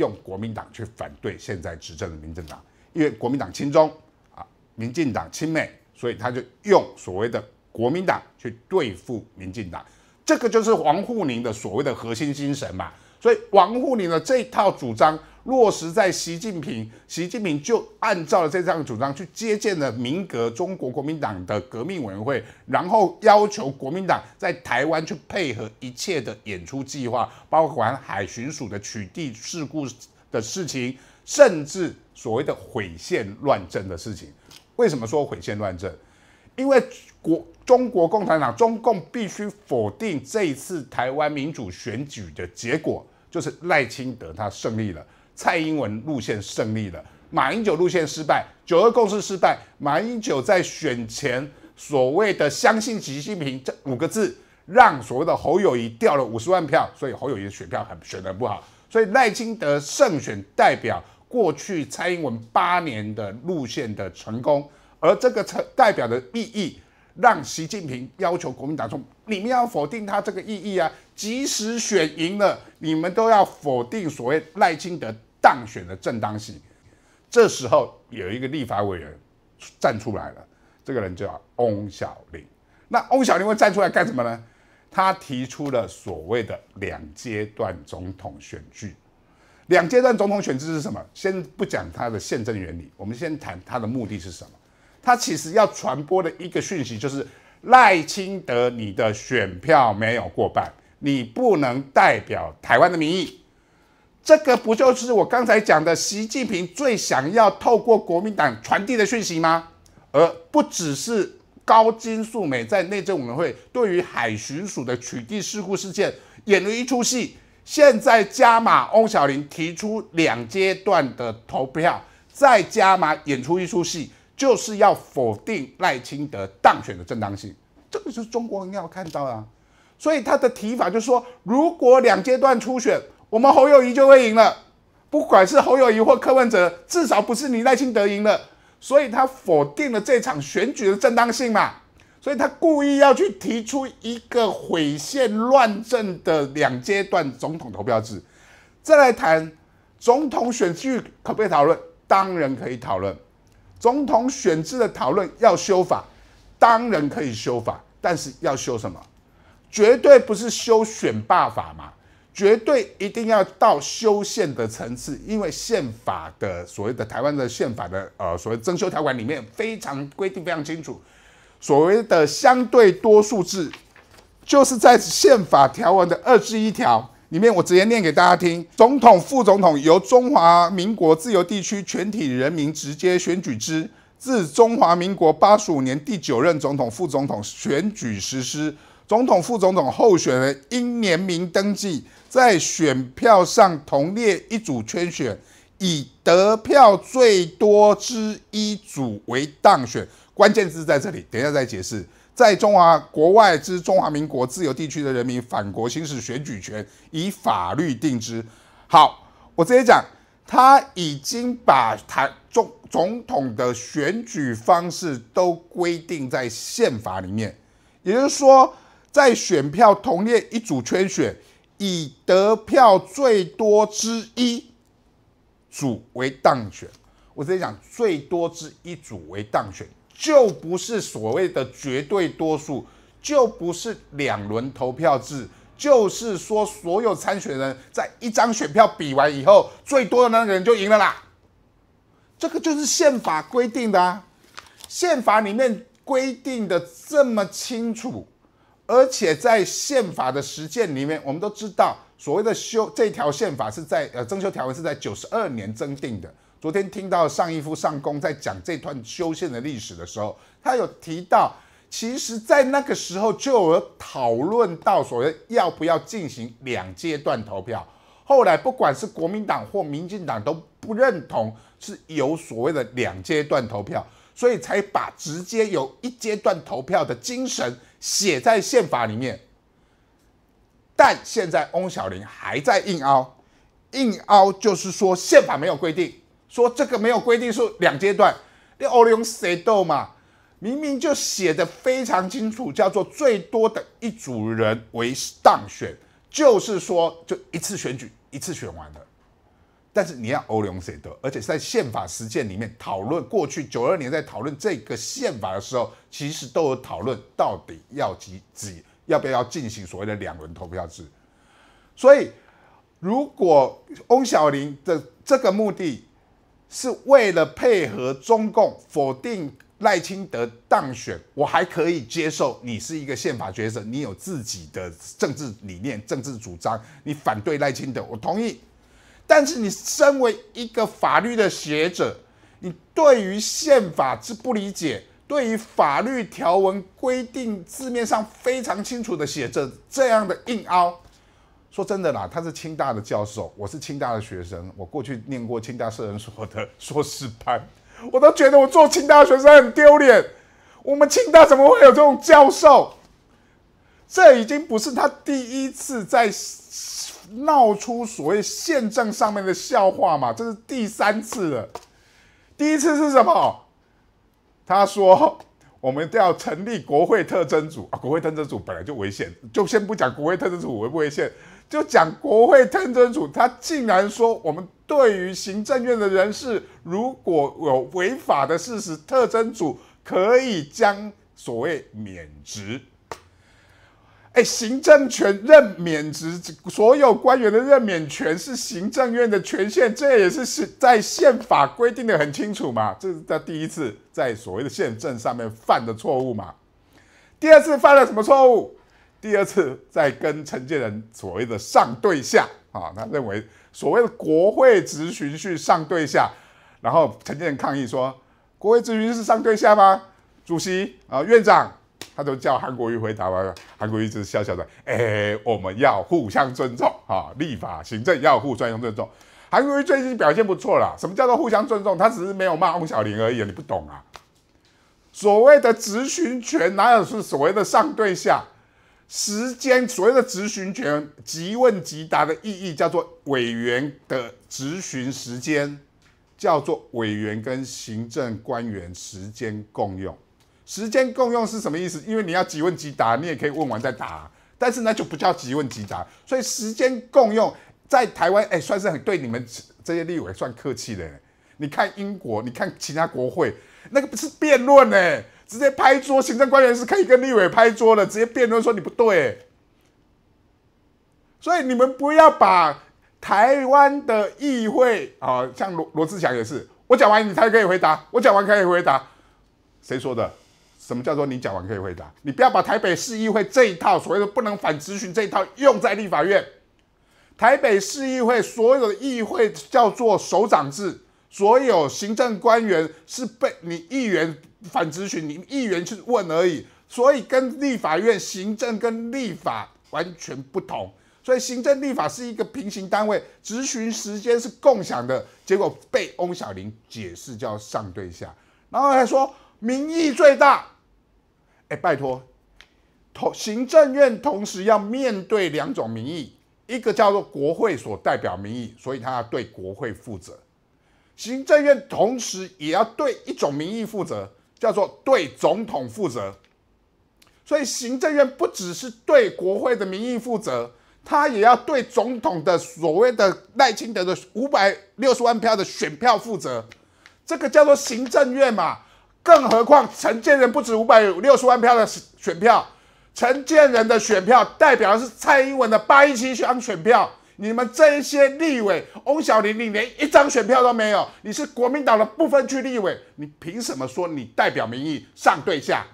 用国民党去反对现在执政的民进党，因为国民党亲中啊，民进党亲美，所以他就用所谓的国民党去对付民进党，这个就是王沪宁的所谓的核心精神嘛。所以王沪宁的这套主张。落实在习近平，习近平就按照了这张主张去接见了民革中国国民党的革命委员会，然后要求国民党在台湾去配合一切的演出计划，包括海巡署的取缔事故的事情，甚至所谓的毁宪乱政的事情。为什么说毁宪乱政？因为国中国共产党中共必须否定这一次台湾民主选举的结果，就是赖清德他胜利了。蔡英文路线胜利了，马英九路线失败，九二共识失败。马英九在选前所谓的“相信习近平”这五个字，让所谓的侯友谊掉了五十万票，所以侯友谊的选票很选的不好。所以赖清德胜选代表过去蔡英文八年的路线的成功，而这个成代表的意义，让习近平要求国民党说：“你们要否定他这个意义啊。”即使选赢了，你们都要否定所谓赖清德当选的正当性。这时候有一个立法委员站出来了，这个人叫翁小玲。那翁小玲会站出来干什么呢？他提出了所谓的两阶段总统选举。两阶段总统选举是什么？先不讲他的宪政原理，我们先谈他的目的是什么。他其实要传播的一个讯息就是赖清德，你的选票没有过半。你不能代表台湾的民意，这个不就是我刚才讲的习近平最想要透过国民党传递的讯息吗？而不只是高金素美在内政委员会对于海巡署的取缔事故事件演了一出戏，现在加码翁小玲提出两阶段的投票，再加码演出一出戏，就是要否定赖清德当选的正当性，这个是中国人要看到啊。所以他的提法就是说，如果两阶段初选，我们侯友谊就会赢了，不管是侯友谊或柯文哲，至少不是你赖清德赢了。所以他否定了这场选举的正当性嘛？所以他故意要去提出一个毁宪乱政的两阶段总统投票制。再来谈总统选举可不可以讨论？当然可以讨论。总统选制的讨论要修法，当然可以修法，但是要修什么？绝对不是修选罢法嘛！绝对一定要到修宪的层次，因为宪法的所谓的台湾的宪法的呃所谓增修条款里面非常规定非常清楚，所谓的相对多数制，就是在宪法条文的二十一条里面，我直接念给大家听：总统、副总统由中华民国自由地区全体人民直接选举之，自中华民国八十五年第九任总统、副总统选举实施。总统、副总统候选人应联名登记，在选票上同列一组圈选，以得票最多之一组为当选。关键字在这里，等一下再解释。在中华国外之中华民国自由地区的人民，反国行使选举权，以法律定之。好，我直接讲，他已经把台中总统的选举方式都规定在宪法里面，也就是说。在选票同列一组圈选，以得票最多之一组为当选。我直接讲，最多之一组为当选，就不是所谓的绝对多数，就不是两轮投票制，就是说，所有参选人在一张选票比完以后，最多的那个人就赢了啦。这个就是宪法规定的啊，宪法里面规定的这么清楚。而且在宪法的实践里面，我们都知道所谓的修这条宪法是在呃增修条文是在九十二年增订的。昨天听到尚义夫上公在讲这段修宪的历史的时候，他有提到，其实，在那个时候就有讨论到所谓要不要进行两阶段投票。后来不管是国民党或民进党都不认同是有所谓的两阶段投票，所以才把直接有一阶段投票的精神。写在宪法里面，但现在翁小玲还在硬凹，硬凹就是说宪法没有规定，说这个没有规定是两阶段。那欧里翁谁斗嘛？明明就写的非常清楚，叫做最多的一组人为当选，就是说就一次选举一次选完了。但是你要欧良谁多，而且在宪法实践里面讨论过去九二年在讨论这个宪法的时候，其实都有讨论到底要几几，要不要进行所谓的两轮投票制。所以，如果翁小玲的这个目的是为了配合中共否定赖清德当选，我还可以接受。你是一个宪法学策，你有自己的政治理念、政治主张，你反对赖清德，我同意。但是你身为一个法律的学者，你对于宪法是不理解，对于法律条文规定字面上非常清楚的写着这样的硬凹，说真的啦，他是清大的教授，我是清大的学生，我过去念过清大社人所的 硕士班，我都觉得我做清大学生很丢脸。我们清大怎么会有这种教授？这已经不是他第一次在。闹出所谓宪政上面的笑话嘛？这是第三次了。第一次是什么？他说我们要成立国会特征组啊！国会特征组本来就危险，就先不讲国会特征组危不危险，就讲国会特征组，他竟然说我们对于行政院的人士，如果有违法的事实，特征组可以将所谓免职。哎，行政权任免职，所有官员的任免权是行政院的权限，这也是是在宪法规定的很清楚嘛。这是他第一次在所谓的宪政上面犯的错误嘛。第二次犯了什么错误？第二次在跟陈建仁所谓的上对下啊，他认为所谓的国会执行是上对下，然后陈建仁抗议说，国会咨询是上对下吗？主席啊，院长。他就叫韩国瑜回答了，韩国瑜就是笑笑的，哎，我们要互相尊重啊，立法行政要互相尊重。韩国瑜最近表现不错啦，什么叫做互相尊重？他只是没有骂翁小玲而已，你不懂啊？所谓的质询权哪有是所谓的上对下？时间所谓的质询权即问即答的意义叫做委员的质询时间，叫做委员跟行政官员时间共用。”时间共用是什么意思？因为你要即问即答，你也可以问完再答，但是那就不叫即问即答。所以时间共用在台湾，哎，算是很对你们这些立委算客气的。你看英国，你看其他国会，那个不是辩论呢？直接拍桌，行政官员是可以跟立委拍桌的，直接辩论说你不对。所以你们不要把台湾的议会啊，像罗罗志祥也是，我讲完你才可以回答，我讲完可以回答，谁说的？什么叫做你讲完可以回答？你不要把台北市议会这一套所谓的不能反咨询这一套用在立法院。台北市议会所有的议会叫做首长制，所有行政官员是被你议员反咨询，你议员去问而已。所以跟立法院行政跟立法完全不同。所以行政立法是一个平行单位，咨询时间是共享的。结果被翁小玲解释叫上对下，然后还说民意最大。哎，拜托，同行政院同时要面对两种民意，一个叫做国会所代表民意，所以他要对国会负责；行政院同时也要对一种民意负责，叫做对总统负责。所以行政院不只是对国会的民意负责，他也要对总统的所谓的赖清德的五百六十万票的选票负责。这个叫做行政院嘛。更何况，陈建仁不止五百六十万票的选票，陈建仁的选票代表的是蔡英文的八一七张选票。你们这些立委，翁小玲，你连一张选票都没有，你是国民党的部分区立委，你凭什么说你代表民意上对下？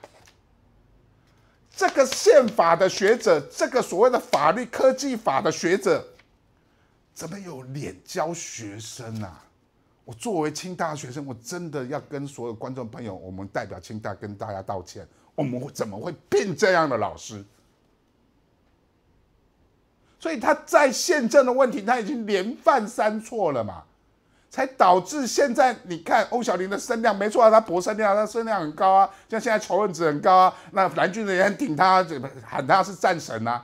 这个宪法的学者，这个所谓的法律科技法的学者，怎么有脸教学生啊？我作为清大的学生，我真的要跟所有观众朋友，我们代表清大跟大家道歉。我们怎么会聘这样的老师？所以他在宪政的问题，他已经连犯三错了嘛，才导致现在你看欧小玲的声量，没错，他博声量，他声量很高啊，像现在仇恨值很高啊，那蓝军也很挺他，喊他是战神啊。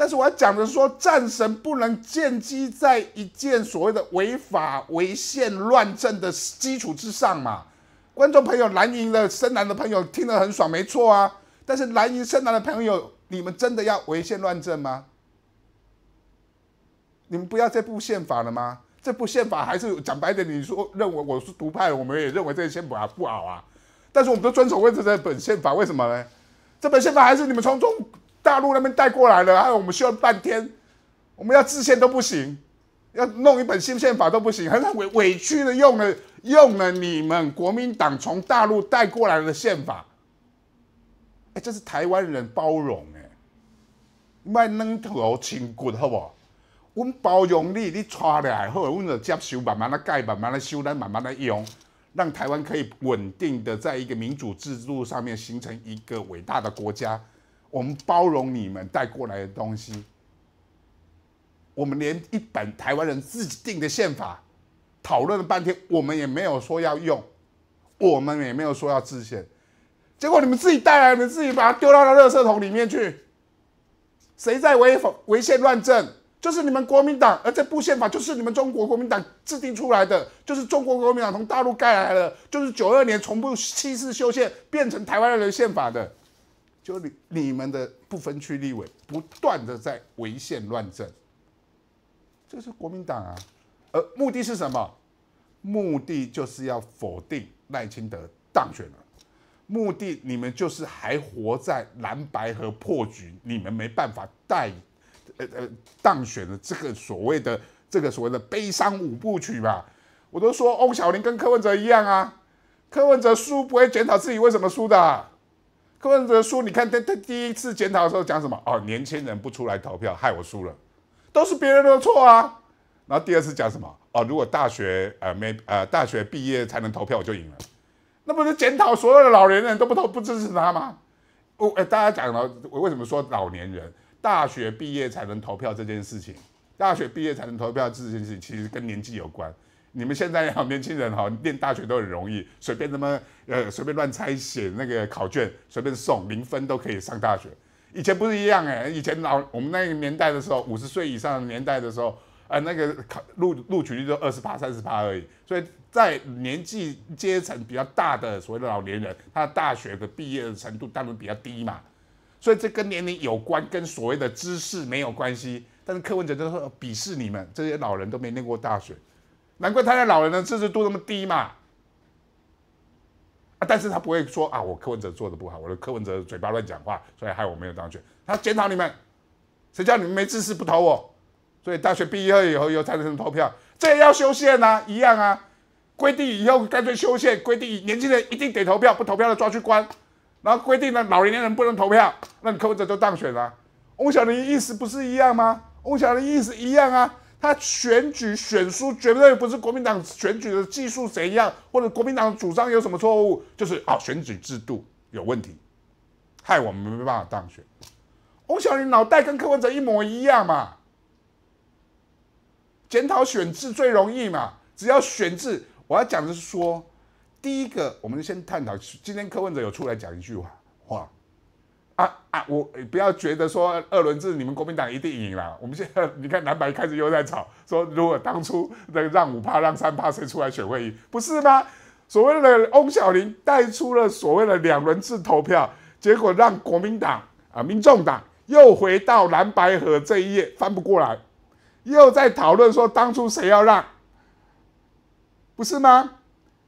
但是我要讲的是说，战神不能建基在一件所谓的违法违宪乱政的基础之上嘛？观众朋友，蓝营的深蓝的朋友听得很爽，没错啊。但是蓝营深蓝的朋友，你们真的要违宪乱政吗？你们不要这部宪法了吗？这部宪法还是讲白点，你说认为我是独派，我们也认为这宪法不好啊。但是我们都遵守规则，本宪法为什么呢？这本宪法还是你们从中。大陆那边带过来了，还有我们需要半天，我们要制宪都不行，要弄一本新宪法都不行，还是委委屈的用了用了你们国民党从大陆带过来的宪法。哎，这是台湾人包容哎，卖两头亲骨好不？好？我们包容你，你差了还好，我们就接受，慢慢的改，慢慢的修，来慢慢的用，让台湾可以稳定的在一个民主制度上面形成一个伟大的国家。我们包容你们带过来的东西，我们连一本台湾人自己定的宪法讨论了半天，我们也没有说要用，我们也没有说要制宪，结果你们自己带来，你们自己把它丢到了垃圾桶里面去。谁在违法违宪乱政？就是你们国民党，而这部宪法就是你们中国国民党制定出来的，就是中国国民党从大陆盖来的，就是九二年从不七次修宪变成台湾人的宪法的。就你你们的部分区立委不断的在违宪乱政，这是国民党啊，呃，目的是什么？目的就是要否定赖清德当选了。目的你们就是还活在蓝白和破局，你们没办法带呃呃当选的这个所谓的这个所谓的悲伤五部曲吧？我都说翁小玲跟柯文哲一样啊，柯文哲输不会检讨自己为什么输的。柯文哲输，你看他他第一次检讨的时候讲什么？哦，年轻人不出来投票，害我输了，都是别人的错啊。然后第二次讲什么？哦，如果大学呃没呃大学毕业才能投票，我就赢了。那不是检讨所有的老年人都不投不支持他吗？哦，哎，大家讲了，我为什么说老年人大学毕业才能投票这件事情？大学毕业才能投票这件事，情，其实跟年纪有关。你们现在哈年轻人哈念大学都很容易，随便怎么呃随便乱猜写那个考卷，随便送零分都可以上大学。以前不是一样哎？以前老我们那个年代的时候，五十岁以上的年代的时候，呃那个考录录取率都二十八、三十八而已。所以在年纪阶层比较大的所谓的老年人，他大学的毕业的程度当然比较低嘛。所以这跟年龄有关，跟所谓的知识没有关系。但是柯文哲就说鄙视你们这些老人都没念过大学。难怪他的老人的支持度那么低嘛！但是他不会说啊，我柯文哲做的不好，我的柯文哲嘴巴乱讲话，所以害我没有当选。他检讨你们，谁叫你们没知识不投我？所以大学毕业以后又才能投票，这也要修宪呐，一样啊！规定以后干脆修宪，规定年轻人一定得投票，不投票的抓去关。然后规定呢，老年人不能投票，那你柯文哲就当选了。翁小玲意思不是一样吗？翁小玲意思一样啊。他选举选输绝对不是国民党选举的技术怎样，或者国民党主张有什么错误，就是啊选举制度有问题，害我们没办法当选。翁小云脑袋跟柯文哲一模一样嘛，检讨选制最容易嘛，只要选制。我要讲的是说，第一个，我们先探讨。今天柯文哲有出来讲一句话话。啊啊！我不要觉得说二轮制，你们国民党一定赢了。我们现在你看蓝白开始又在吵，说如果当初那个让五趴让三趴谁出来选会议，不是吗？所谓的翁小玲带出了所谓的两轮制投票，结果让国民党啊、民众党又回到蓝白河这一页翻不过来，又在讨论说当初谁要让，不是吗？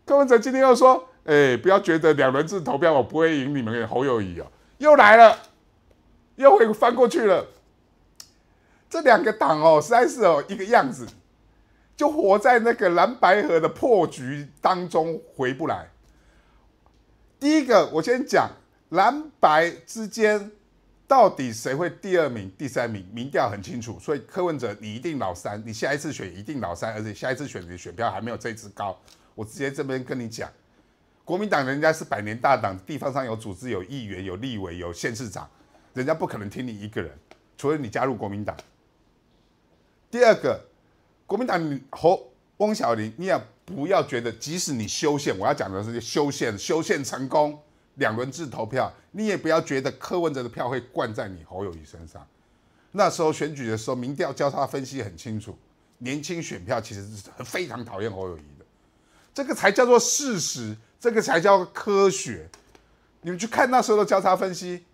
柯文哲今天又说，哎，不要觉得两轮制投票我不会赢你们侯友谊啊。又来了，又会翻过去了。这两个党哦，实在是哦一个样子，就活在那个蓝白河的破局当中回不来。第一个，我先讲蓝白之间到底谁会第二名、第三名？民调很清楚，所以柯文哲你一定老三，你下一次选一定老三，而且下一次选的选票还没有这一次高。我直接这边跟你讲。国民党人家是百年大党，地方上有组织、有议员、有立委、有县市长，人家不可能听你一个人，除非你加入国民党。第二个，国民党侯翁小玲，你也不要觉得，即使你修宪，我要讲的是修宪，修宪成功，两轮制投票，你也不要觉得柯文哲的票会灌在你侯友谊身上。那时候选举的时候，民调交叉分析很清楚，年轻选票其实是非常讨厌侯友谊的，这个才叫做事实。这个才叫科学！你们去看那时候的交叉分析。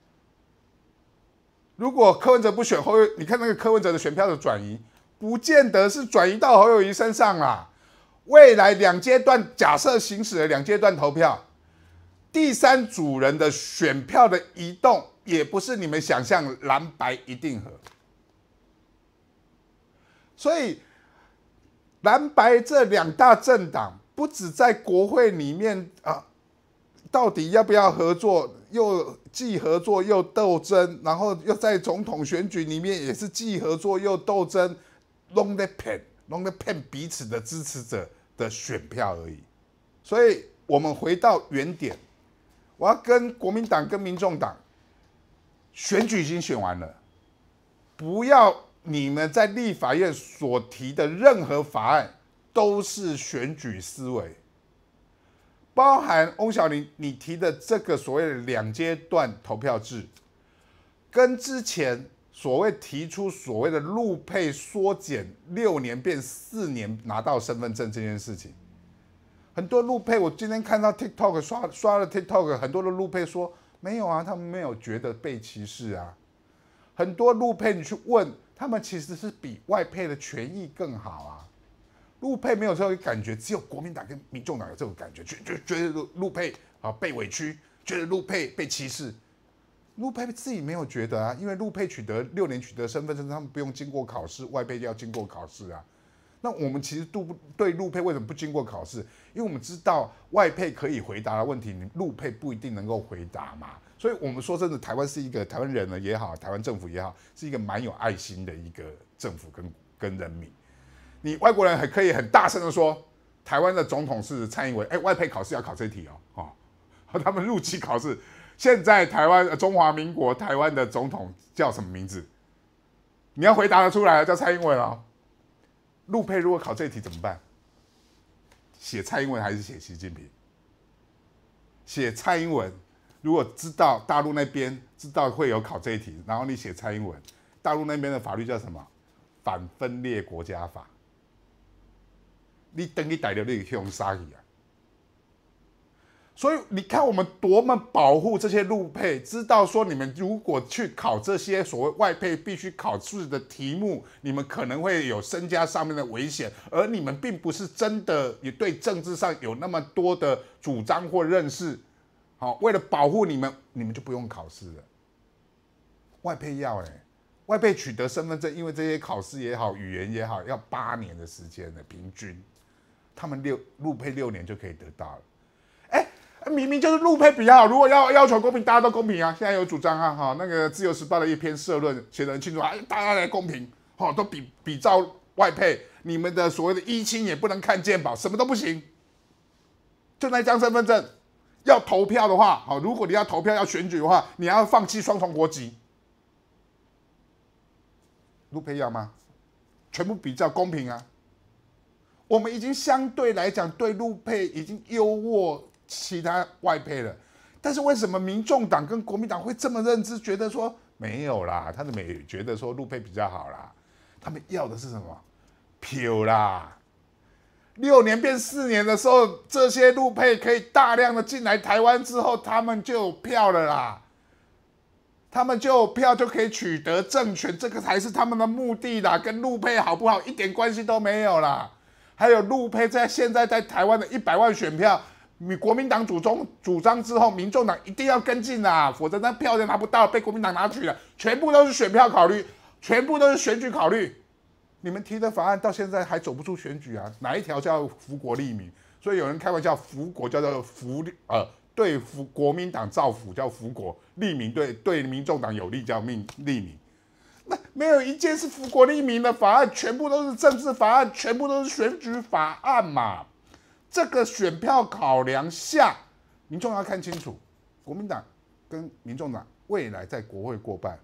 如果柯文哲不选侯，你看那个柯文哲的选票的转移，不见得是转移到侯友谊身上啦。未来两阶段假设行驶的两阶段投票，第三组人的选票的移动，也不是你们想象蓝白一定和。所以蓝白这两大政党。不止在国会里面啊，到底要不要合作？又既合作又斗争，然后又在总统选举里面也是既合作又斗争，弄得骗，弄得骗彼此的支持者的选票而已。所以，我们回到原点，我要跟国民党跟民众党，选举已经选完了，不要你们在立法院所提的任何法案。都是选举思维，包含翁小玲你提的这个所谓的两阶段投票制，跟之前所谓提出所谓的陆配缩减六年变四年拿到身份证这件事情，很多陆配我今天看到 TikTok 刷刷了 TikTok，很多的陆配说没有啊，他们没有觉得被歧视啊。很多路配你去问他们，其实是比外配的权益更好啊。陆配没有这个感觉，只有国民党跟民众党有这种感觉，觉觉觉得陆陆配啊被委屈，觉得陆配被歧视。陆配自己没有觉得啊，因为陆配取得六年取得身份证，他们不用经过考试，外配要经过考试啊。那我们其实都不对陆配为什么不经过考试？因为我们知道外配可以回答的问题，你陆配不一定能够回答嘛。所以我们说真的，台湾是一个台湾人呢也好，台湾政府也好，是一个蛮有爱心的一个政府跟跟人民。你外国人还可以很大声的说，台湾的总统是蔡英文。哎，外配考试要考这题哦，哦，他们入籍考试，现在台湾中华民国台湾的总统叫什么名字？你要回答的出来，叫蔡英文哦。陆配如果考这题怎么办？写蔡英文还是写习近平？写蔡英文。如果知道大陆那边知道会有考这一题，然后你写蔡英文，大陆那边的法律叫什么？反分裂国家法。你等你逮到那凶杀鱼啊！所以你看我们多么保护这些路配，知道说你们如果去考这些所谓外配必须考试的题目，你们可能会有身家上面的危险，而你们并不是真的也对政治上有那么多的主张或认识。好，为了保护你们，你们就不用考试了。外配要呢，外配取得身份证，因为这些考试也好，语言也好，要八年的时间的平均。他们六入配六年就可以得到了，哎，明明就是入配比较好。如果要要求公平，大家都公平啊！现在有主张啊，哈，那个《自由时报》的一篇社论写得很清楚，啊，大家来公平，好，都比比照外配，你们的所谓的一亲也不能看健吧？什么都不行，就那张身份证，要投票的话，好，如果你要投票要选举的话，你要放弃双重国籍，入配要吗？全部比较公平啊。我们已经相对来讲对陆配已经优渥其他外配了，但是为什么民众党跟国民党会这么认知？觉得说没有啦，他们没觉得说陆配比较好啦。他们要的是什么票啦？六年变四年的时候，这些陆配可以大量的进来台湾之后，他们就有票了啦。他们就票就可以取得政权，这个才是他们的目的啦，跟陆配好不好一点关系都没有啦。还有陆配在现在在台湾的一百万选票，你国民党主张主张之后，民众党一定要跟进呐，否则那票就拿不到，被国民党拿去了，全部都是选票考虑，全部都是选举考虑。你们提的法案到现在还走不出选举啊？哪一条叫福国利民？所以有人开玩笑，福国叫做福，呃，对福国民党造福叫福国利民，对对民众党有利叫命利民。没有一件是福国利民的法案，全部都是政治法案，全部都是选举法案嘛。这个选票考量下，民众要看清楚，国民党跟民众党未来在国会过半，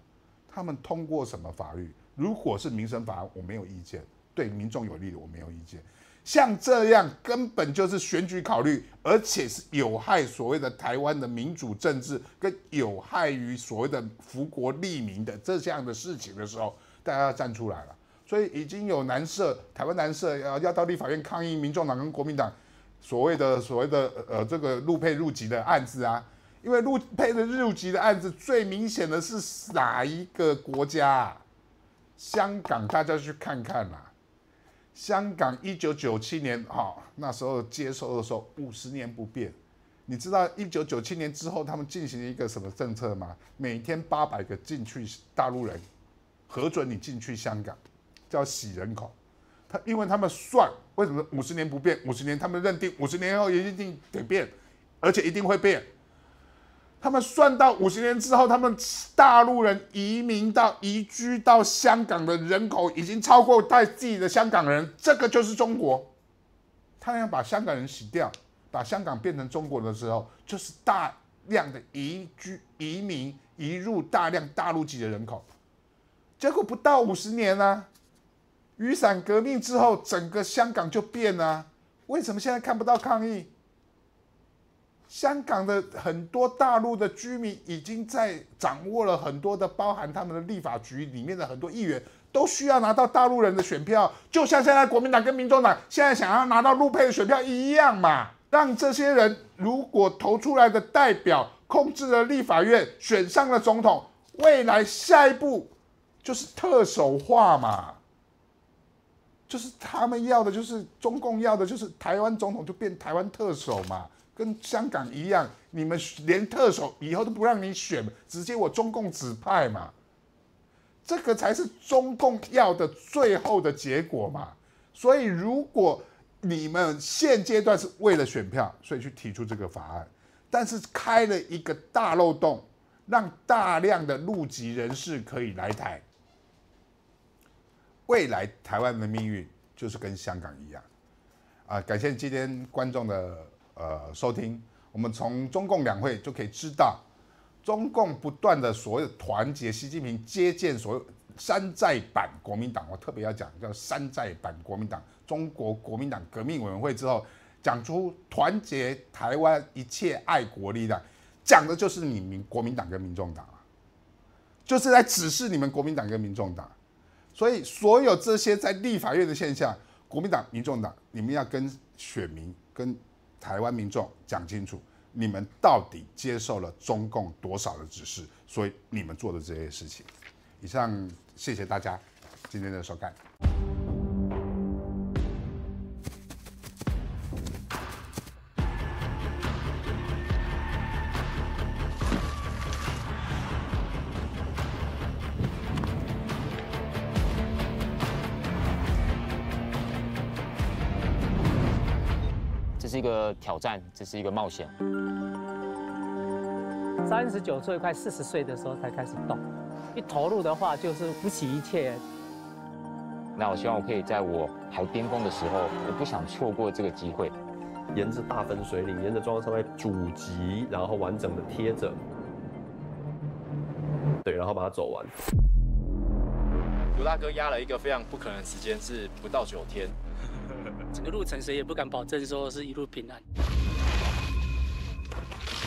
他们通过什么法律？如果是民生法案，我没有意见，对民众有利的，我没有意见。像这样根本就是选举考虑，而且是有害所谓的台湾的民主政治，跟有害于所谓的福国利民的这样的事情的时候，大家要站出来了。所以已经有南社台湾南社要要到立法院抗议民众党跟国民党所谓的所谓的呃这个陆配入籍的案子啊，因为陆配的入籍的案子最明显的是哪一个国家？香港，大家去看看啦。香港一九九七年哦、那时候接收的时候五十年不变。你知道一九九七年之后他们进行一个什么政策吗？每天八百个进去大陆人，核准你进去香港，叫洗人口。他因为他们算为什么五十年不变？五十年他们认定五十年后也一定得变，而且一定会变。他们算到五十年之后，他们大陆人移民到、移居到香港的人口已经超过自己的香港人，这个就是中国。他要把香港人洗掉，把香港变成中国的时候，就是大量的移居、移民、移入大量大陆籍的人口。结果不到五十年呢，雨伞革命之后，整个香港就变了。为什么现在看不到抗议？香港的很多大陆的居民已经在掌握了很多的，包含他们的立法局里面的很多议员都需要拿到大陆人的选票，就像现在国民党跟民众党现在想要拿到陆配的选票一样嘛。让这些人如果投出来的代表控制了立法院，选上了总统，未来下一步就是特首化嘛。就是他们要的，就是中共要的，就是台湾总统就变台湾特首嘛。跟香港一样，你们连特首以后都不让你选，直接我中共指派嘛，这个才是中共要的最后的结果嘛。所以，如果你们现阶段是为了选票，所以去提出这个法案，但是开了一个大漏洞，让大量的陆籍人士可以来台，未来台湾的命运就是跟香港一样。啊，感谢今天观众的。呃，收听我们从中共两会就可以知道，中共不断的所有团结习近平接见所有山寨版国民党，我特别要讲叫山寨版国民党中国国民党革命委员会之后，讲出团结台湾一切爱国力量，讲的就是你民国民党跟民众党啊，就是来指示你们国民党跟民众党，所以所有这些在立法院的现象，国民党、民众党，你们要跟选民跟。台湾民众讲清楚，你们到底接受了中共多少的指示？所以你们做的这些事情。以上，谢谢大家今天的收看。挑战只是一个冒险。三十九岁，快四十岁的时候才开始动，一投入的话就是不惜一切。那我希望我可以在我还巅峰的时候，我不想错过这个机会。沿着大分水岭，沿着中央山脉主脊，然后完整的贴着，对，然后把它走完。刘大哥压了一个非常不可能的时间，是不到九天。整个路程，谁也不敢保证说是一路平安。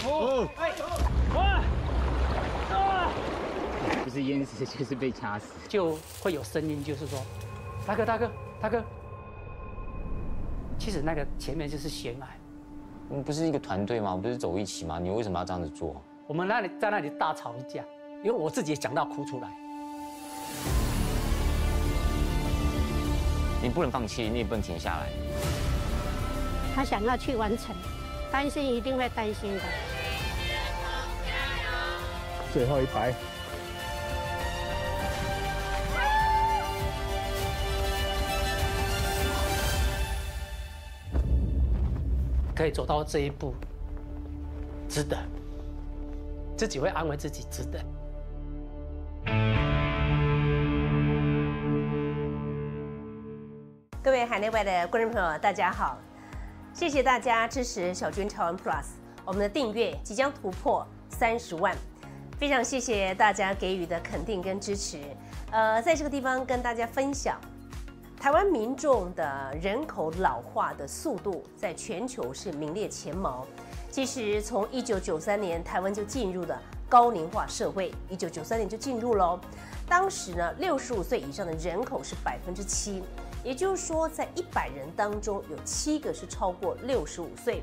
哦，哎，哇，啊！不是淹死，就是被掐死，就会有声音，就是说，大哥，大哥，大哥。其实那个前面就是悬崖。你不是一个团队吗？不是走一起吗？你为什么要这样子做？我们那里在那里大吵一架，因为我自己也讲到哭出来。你不能放弃，你也不能停下来。他想要去完成，担心一定会担心的。最后一排，可以走到这一步，值得。自己会安慰自己，值得。海内外的观众朋友，大家好！谢谢大家支持小军台湾 Plus，我们的订阅即将突破三十万，非常谢谢大家给予的肯定跟支持。呃，在这个地方跟大家分享，台湾民众的人口老化的速度在全球是名列前茅。其实从一九九三年，台湾就进入了高龄化社会，一九九三年就进入喽。当时呢，六十五岁以上的人口是百分之七。也就是说，在一百人当中有七个是超过六十五岁，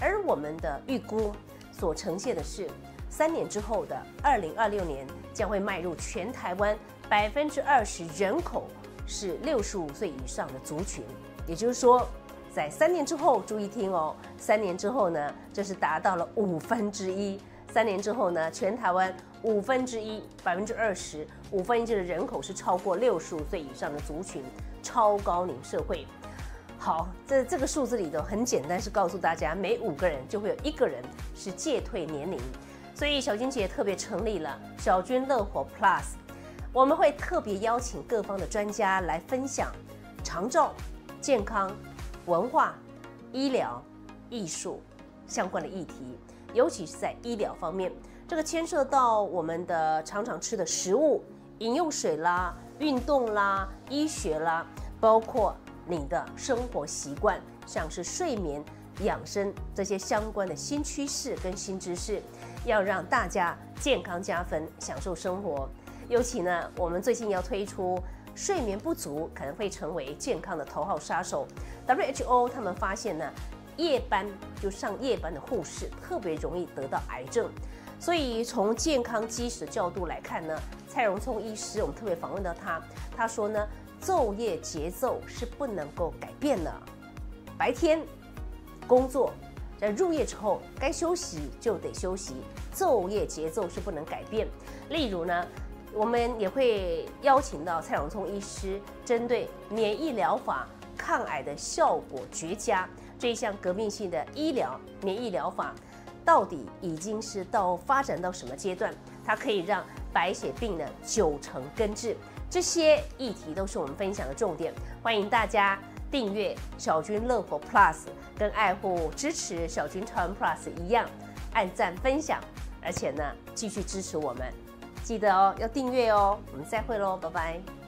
而我们的预估所呈现的是，三年之后的二零二六年将会迈入全台湾百分之二十人口是六十五岁以上的族群。也就是说，在三年之后，注意听哦，三年之后呢，这是达到了五分之一。三年之后呢，全台湾五分之一，百分之二十五分之就是人口是超过六十五岁以上的族群。超高龄社会，好，在这个数字里头很简单，是告诉大家每五个人就会有一个人是戒退年龄。所以小军姐特别成立了小军乐活 Plus，我们会特别邀请各方的专家来分享长寿、健康、文化、医疗、艺术相关的议题，尤其是在医疗方面，这个牵涉到我们的常常吃的食物、饮用水啦。运动啦，医学啦，包括你的生活习惯，像是睡眠、养生这些相关的新趋势跟新知识，要让大家健康加分，享受生活。尤其呢，我们最近要推出睡眠不足可能会成为健康的头号杀手。WHO 他们发现呢，夜班就上夜班的护士特别容易得到癌症，所以从健康基石的角度来看呢。蔡荣聪医师，我们特别访问到他，他说呢，昼夜节奏是不能够改变的，白天工作，在入夜之后该休息就得休息，昼夜节奏是不能改变。例如呢，我们也会邀请到蔡荣聪医师，针对免疫疗法抗癌的效果绝佳这一项革命性的医疗免疫疗法，到底已经是到发展到什么阶段？它可以让。白血病的九成根治，这些议题都是我们分享的重点。欢迎大家订阅小军乐活 Plus，跟爱护支持小军团 Plus 一样，按赞分享，而且呢继续支持我们。记得哦要订阅哦，我们再会喽，拜拜。